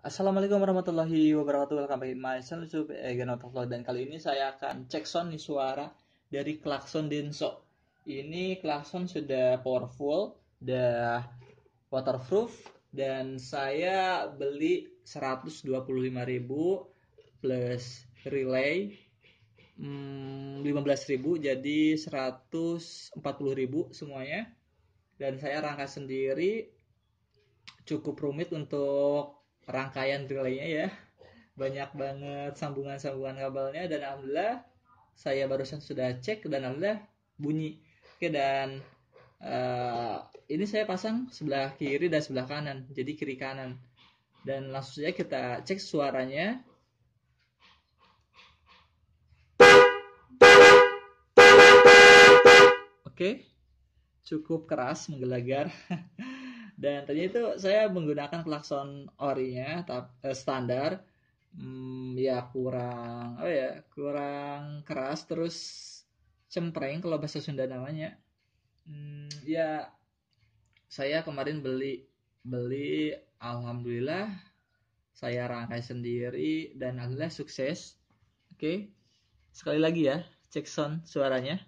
Assalamualaikum warahmatullahi wabarakatuh Welcome back my channel YouTube Egan eh, Dan kali ini saya akan cek sound nih suara dari klakson Denso Ini klakson sudah powerful Sudah waterproof Dan saya beli 125 ribu plus relay hmm, 15.000 jadi 140.000 semuanya dan saya rangka sendiri cukup rumit untuk rangkaian relaynya ya banyak banget sambungan-sambungan kabelnya dan alhamdulillah saya barusan sudah cek dan alhamdulillah bunyi oke dan uh, ini saya pasang sebelah kiri dan sebelah kanan jadi kiri kanan dan langsung saja kita cek suaranya oke cukup keras menggelagar dan tadi itu saya menggunakan klakson orinya eh, standar hmm, ya kurang oh ya kurang keras terus cempreng kalau bahasa Sunda namanya hmm, ya saya kemarin beli beli alhamdulillah saya rangkai sendiri dan alhamdulillah sukses oke okay. sekali lagi ya cek sound suaranya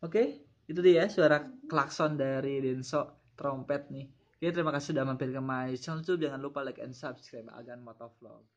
Oke, okay? itu dia suara klakson dari Denso trompet nih. Oke, okay, terima kasih sudah mampir ke my channel YouTube. Jangan lupa like and subscribe agar Motovlog.